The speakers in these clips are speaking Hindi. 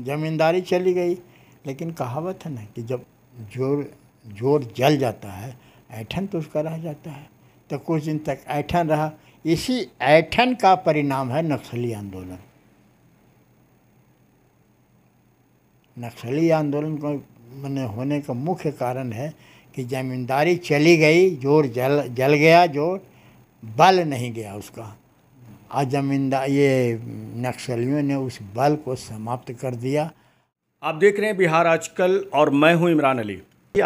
ज़मींदारी चली गई लेकिन कहावत है ना कि जब जोर जोर जल जाता है ऐठन तो उसका रह जाता है तो कुछ दिन तक ऐठन रहा इसी ऐठन का परिणाम है नक्सली आंदोलन नक्सली आंदोलन को मैंने होने का मुख्य कारण है कि ज़मींदारी चली गई जोर जल जल गया जोर बल नहीं गया उसका आजमिंदा ये नक्सलियों ने उस बल को समाप्त कर दिया आप देख रहे हैं बिहार आजकल और मैं हूं इमरान अली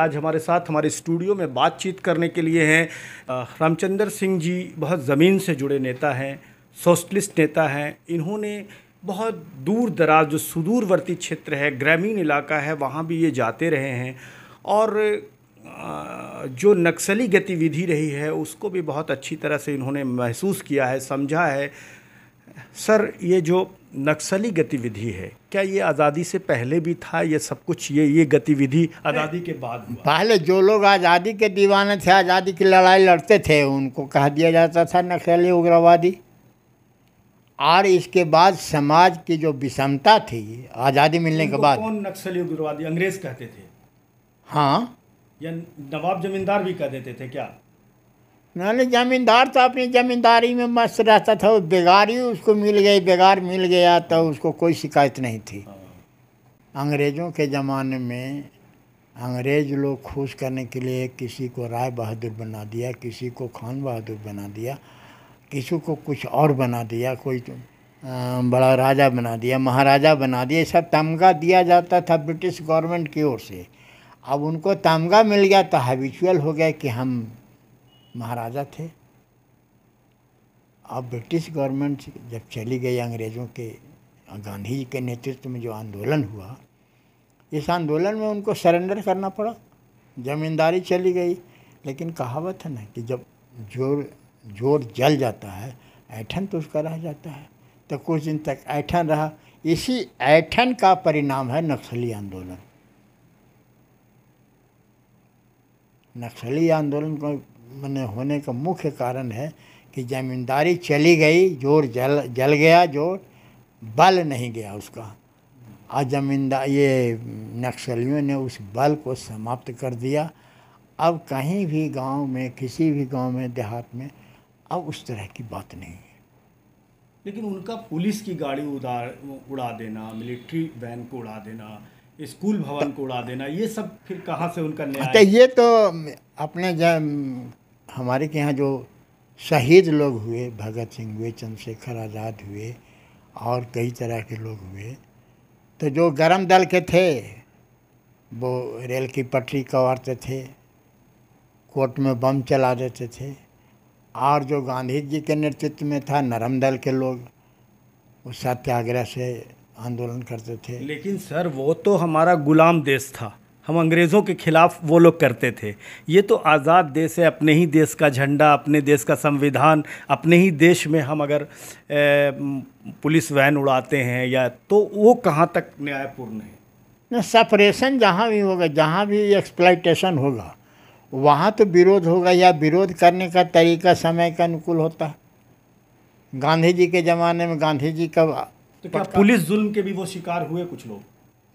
आज हमारे साथ हमारे स्टूडियो में बातचीत करने के लिए हैं रामचंद्र सिंह जी बहुत ज़मीन से जुड़े नेता हैं सोशलिस्ट नेता हैं इन्होंने बहुत दूर दराज जो सुदूरवर्ती क्षेत्र है ग्रामीण इलाका है वहाँ भी ये जाते रहे हैं और जो नक्सली गतिविधि रही है उसको भी बहुत अच्छी तरह से इन्होंने महसूस किया है समझा है सर ये जो नक्सली गतिविधि है क्या ये आज़ादी से पहले भी था ये सब कुछ ये ये गतिविधि आज़ादी के बाद हुआ? पहले जो लोग आज़ादी के दीवाने थे आज़ादी की लड़ाई लड़ते थे उनको कह दिया जाता था नक्सली उग्रवादी और इसके बाद समाज की जो विषमता थी आज़ादी मिलने के बाद कौन नक्सली उग्रवादी अंग्रेज कहते थे हाँ या नवाब जमींदार भी कह देते थे क्या नाले जमींदार तो अपनी जमींदारी में मस्त रहता था बेगार ही उसको मिल गई बेगार मिल गया तो उसको कोई शिकायत नहीं थी हाँ। अंग्रेज़ों के ज़माने में अंग्रेज़ लोग खुश करने के लिए किसी को राय बहादुर बना दिया किसी को खान बहादुर बना दिया किसी को कुछ और बना दिया कोई तो, बड़ा राजा बना दिया महाराजा बना दिया सब तमगा दिया जाता था ब्रिटिश गवर्नमेंट की ओर से अब उनको तामगा मिल गया तो हैबिचुअल हो गया कि हम महाराजा थे अब ब्रिटिश गवर्नमेंट जब चली गई अंग्रेज़ों के गांधी जी के नेतृत्व में जो आंदोलन हुआ इस आंदोलन में उनको सरेंडर करना पड़ा ज़मींदारी चली गई लेकिन कहावत है ना कि जब जोर जोर जल जाता है ऐठन तो उसका रह जाता है तो कुछ दिन तक ऐठन रहा इसी ऐठन का परिणाम है नक्सली आंदोलन नक्सली आंदोलन को मैंने होने का मुख्य कारण है कि ज़मींदारी चली गई जोर जल जल गया जोर बल नहीं गया उसका आज जमींदार ये नक्सलियों ने उस बल को समाप्त कर दिया अब कहीं भी गांव में किसी भी गांव में देहात में अब उस तरह की बात नहीं है लेकिन उनका पुलिस की गाड़ी उड़ा उड़ा देना मिलिट्री वैन को उड़ा देना स्कूल भवन को उड़ा देना ये सब फिर कहाँ से उनका न्याय अच्छा ये तो अपने जब हमारे के यहाँ जो शहीद लोग हुए भगत सिंह हुए चंद्रशेखर आज़ाद हुए और कई तरह के लोग हुए तो जो गरम दल के थे वो रेल की पटरी कवारते थे कोर्ट में बम चला देते थे और जो गांधी जी के नेतृत्व में था नरम दल के लोग वो सत्याग्रह से आंदोलन करते थे लेकिन सर वो तो हमारा गुलाम देश था हम अंग्रेज़ों के खिलाफ वो लोग करते थे ये तो आज़ाद देश है अपने ही देश का झंडा अपने देश का संविधान अपने ही देश में हम अगर ए, पुलिस वैन उड़ाते हैं या तो वो कहाँ तक न्यायपूर्ण है ना सेपरेशन जहाँ भी होगा जहाँ भी एक्सप्लाइटेशन होगा वहाँ तो विरोध होगा या विरोध करने का तरीका समय के अनुकूल होता है गांधी जी के ज़माने में गांधी जी का तो क्या पुलिस जुल्म के भी वो शिकार हुए कुछ लोग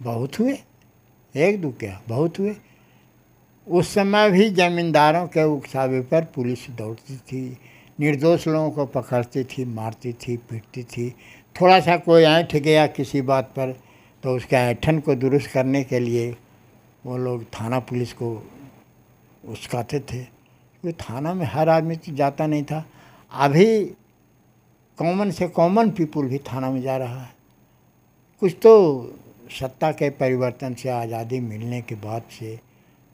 बहुत हुए एक दो क्या बहुत हुए उस समय भी जमींदारों के उकसावे पर पुलिस दौड़ती थी निर्दोष लोगों को पकड़ती थी मारती थी पीटती थी थोड़ा सा कोई ऐठ गया किसी बात पर तो उसके ऐठन को दुरुस्त करने के लिए वो लोग थाना पुलिस को उस्काते थे क्योंकि थाना में हर आदमी तो जाता नहीं था अभी कॉमन से कॉमन पीपुल भी थाना में जा रहा है कुछ तो सत्ता के परिवर्तन से आज़ादी मिलने के बाद से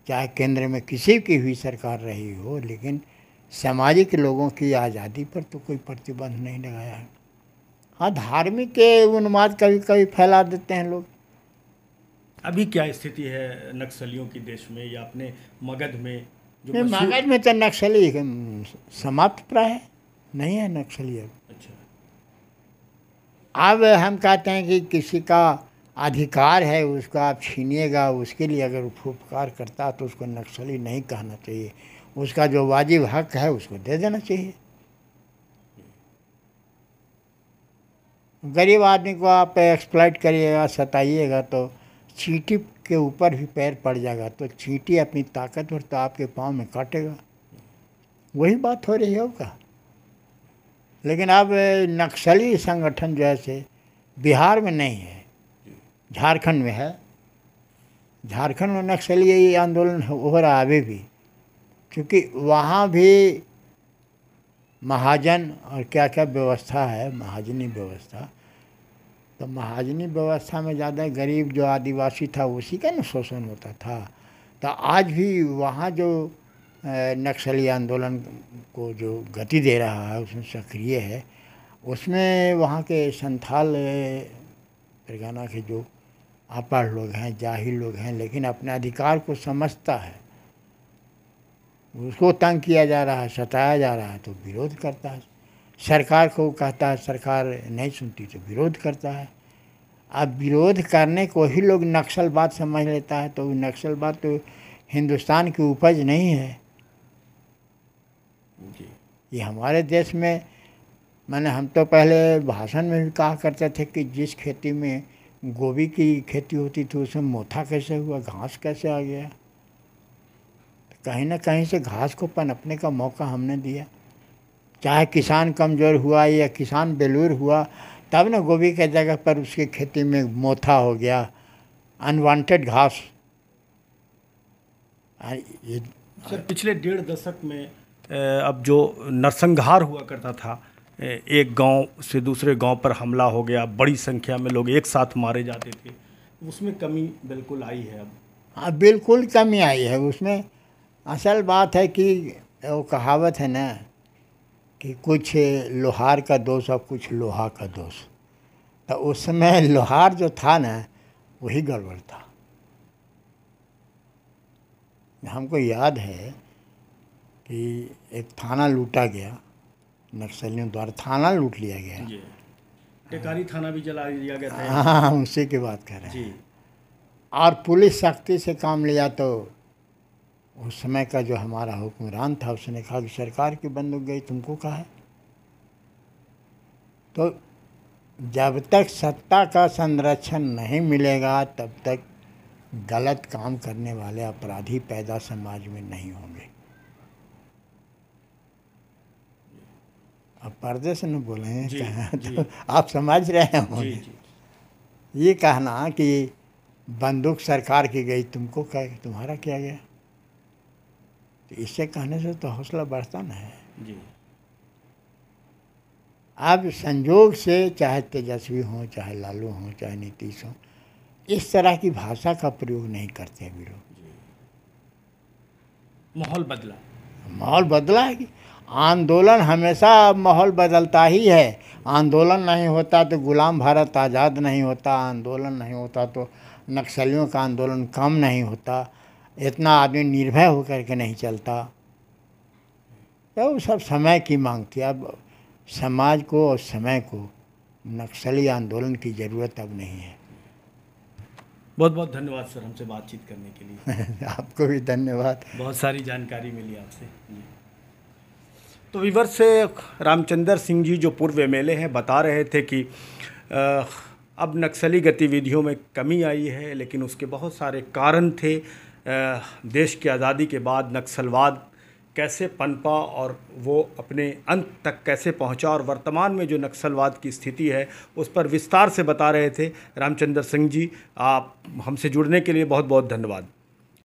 चाहे केंद्र में किसी की भी सरकार रही हो लेकिन सामाजिक लोगों की आज़ादी पर तो कोई प्रतिबंध नहीं लगाया है हाँ धार्मिक के उन्माद कभी कभी फैला देते हैं लोग अभी क्या स्थिति है नक्सलियों की देश में या अपने मगध में जो मगध में तो नक्सली समाप्त प्राय नहीं है नक्सली अभी अब हम कहते हैं कि किसी का अधिकार है उसको आप छीनिएगा उसके लिए अगर उपकार करता तो उसको नक्सली नहीं कहना चाहिए उसका जो वाजिब हक है उसको दे देना चाहिए गरीब आदमी को आप एक्सप्लाइट करिएगा सताइएगा तो चीटी के ऊपर भी पैर पड़ जाएगा तो चीटी अपनी ताकतवर तो आपके पाँव में काटेगा वही बात हो रही है होगा लेकिन अब नक्सली संगठन जैसे बिहार में नहीं है झारखंड में है झारखंड में नक्सली यही आंदोलन हो रहा है अभी भी क्योंकि वहाँ भी महाजन और क्या क्या व्यवस्था है महाजनी व्यवस्था तो महाजनी व्यवस्था में ज़्यादा गरीब जो आदिवासी था उसी का ना शोषण होता था तो आज भी वहाँ जो नक्सली आंदोलन को जो गति दे रहा है उसमें सक्रिय है उसमें वहाँ के संथाल परगाना के जो आपार लोग हैं जाहिर लोग हैं लेकिन अपने अधिकार को समझता है उसको तंग किया जा रहा है सताया जा रहा है तो विरोध करता है सरकार को कहता है सरकार नहीं सुनती तो विरोध करता है अब विरोध करने को ही लोग नक्सलवाद समझ लेता है तो नक्सलवाद तो हिंदुस्तान की उपज नहीं है ये हमारे देश में मैंने हम तो पहले भाषण में भी कहा करते थे कि जिस खेती में गोभी की खेती होती थी उसमें मोथा कैसे हुआ घास कैसे आ गया कहीं ना कहीं से घास को पनपने का मौका हमने दिया चाहे किसान कमज़ोर हुआ या किसान बेलूर हुआ तब ना गोभी के जगह पर उसकी खेती में मोथा हो गया अनवांटेड घास सर पिछले डेढ़ दशक में अब जो नरसंहार हुआ करता था एक गांव से दूसरे गांव पर हमला हो गया बड़ी संख्या में लोग एक साथ मारे जाते थे उसमें कमी बिल्कुल आई है अब हाँ बिल्कुल कमी आई है उसमें असल बात है कि वो कहावत है ना कि कुछ लोहार का दोष और कुछ लोहा का दोष तो उस समय लोहार जो था ना वही गड़बड़ था हमको याद है कि एक थाना लूटा गया नक्सलियों द्वारा थाना लूट लिया गया टेकारी थाना भी जला दिया गया था हाँ, हाँ उसी की बात कर रहे हैं और पुलिस सख्ती से काम लिया तो उस समय का जो हमारा हुक्मरान था उसने कहा कि सरकार की बंदूक गई तुमको कहा है तो जब तक सत्ता का संरक्षण नहीं मिलेगा तब तक गलत काम करने वाले अपराधी पैदा समाज में नहीं होंगे अब पारदर्शन बोले हैं जी, तो जी, तो आप समझ रहे हो ये कहना कि बंदूक सरकार की गई तुमको क्या तुम्हारा क्या गया तो इससे कहने से तो हौसला बढ़ता ना है अब संजोग से चाहे तेजस्वी हों चाहे लालू हों चाहे नीतीश हों इस तरह की भाषा का प्रयोग नहीं करते हैं लोग माहौल बदला माहौल बदला है कि आंदोलन हमेशा माहौल बदलता ही है आंदोलन नहीं होता तो गुलाम भारत आज़ाद नहीं होता आंदोलन नहीं होता तो नक्सलियों का आंदोलन कम नहीं होता इतना आदमी निर्भय होकर के नहीं चलता तो वो सब समय की मांग थी अब समाज को और समय को नक्सली आंदोलन की ज़रूरत अब नहीं है बहुत बहुत धन्यवाद सर हमसे बातचीत करने के लिए आपको भी धन्यवाद बहुत सारी जानकारी मिली आपसे तो विवर से रामचंद्र सिंह जी जो पूर्व एम हैं बता रहे थे कि अब नक्सली गतिविधियों में कमी आई है लेकिन उसके बहुत सारे कारण थे देश की आज़ादी के बाद नक्सलवाद कैसे पनपा और वो अपने अंत तक कैसे पहुंचा और वर्तमान में जो नक्सलवाद की स्थिति है उस पर विस्तार से बता रहे थे रामचंद्र सिंह जी आप हमसे जुड़ने के लिए बहुत बहुत धन्यवाद